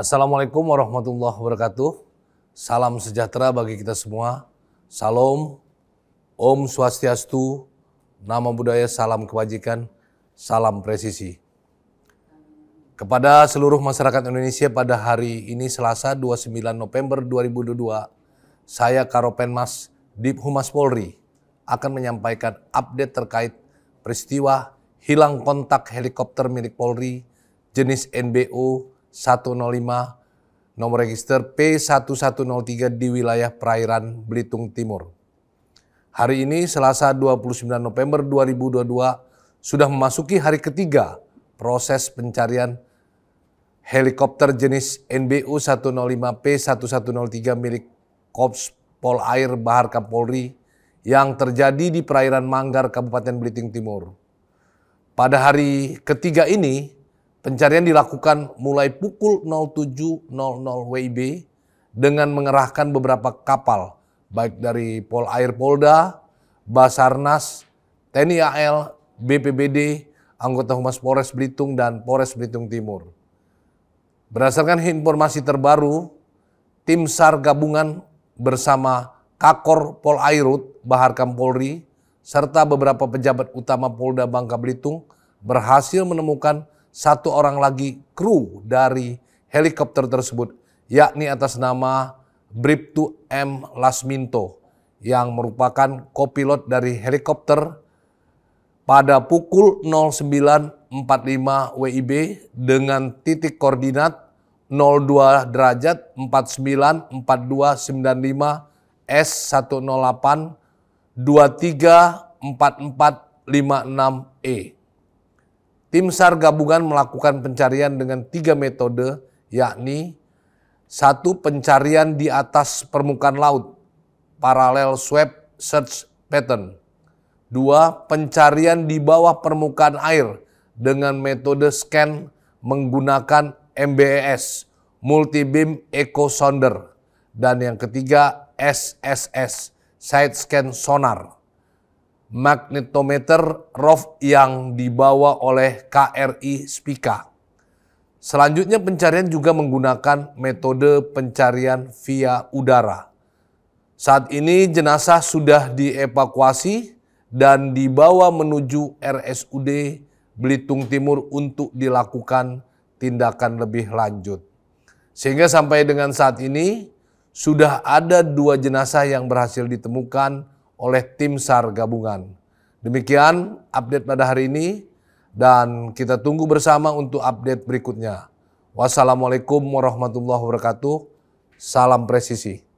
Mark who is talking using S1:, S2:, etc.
S1: Assalamualaikum warahmatullahi wabarakatuh. Salam sejahtera bagi kita semua. Salam, Om Swastiastu, Nama Budaya, Salam Kebajikan, Salam Presisi. Kepada seluruh masyarakat Indonesia pada hari ini Selasa 29 November 2022, saya Karopenmas Dip Humas Polri akan menyampaikan update terkait peristiwa hilang kontak helikopter milik Polri jenis NBO 105 nomor register P1103 di wilayah perairan Belitung Timur. Hari ini Selasa 29 November 2022 sudah memasuki hari ketiga proses pencarian helikopter jenis NBU 105P1103 milik Kops Polair Bahar Kapolri yang terjadi di perairan Manggar, Kabupaten Belitung Timur. Pada hari ketiga ini, Pencarian dilakukan mulai pukul 07.00 WIB dengan mengerahkan beberapa kapal baik dari Pol Air Polda, Basarnas, TNI AL, BPBD, anggota Humas Polres Belitung dan Polres Belitung Timur. Berdasarkan informasi terbaru, tim SAR gabungan bersama Kakor Pol Airut Bahar Kampolri serta beberapa pejabat utama Polda Bangka Belitung berhasil menemukan satu orang lagi kru dari helikopter tersebut, yakni atas nama Briptu M. Lasminto yang merupakan kopilot dari helikopter pada pukul 09.45 WIB dengan titik koordinat 02 derajat 494295 S 108 E. Tim SAR gabungan melakukan pencarian dengan tiga metode, yakni satu pencarian di atas permukaan laut, paralel sweep search pattern. Dua, pencarian di bawah permukaan air dengan metode scan menggunakan MBES, Multi Beam Echo Sonder. Dan yang ketiga, SSS, Side Scan Sonar magnetometer ROV yang dibawa oleh KRI Spika. Selanjutnya pencarian juga menggunakan metode pencarian via udara. Saat ini jenazah sudah dievakuasi dan dibawa menuju RSUD Belitung Timur untuk dilakukan tindakan lebih lanjut. Sehingga sampai dengan saat ini sudah ada dua jenazah yang berhasil ditemukan oleh tim SAR gabungan. Demikian update pada hari ini dan kita tunggu bersama untuk update berikutnya. Wassalamualaikum warahmatullahi wabarakatuh. Salam presisi.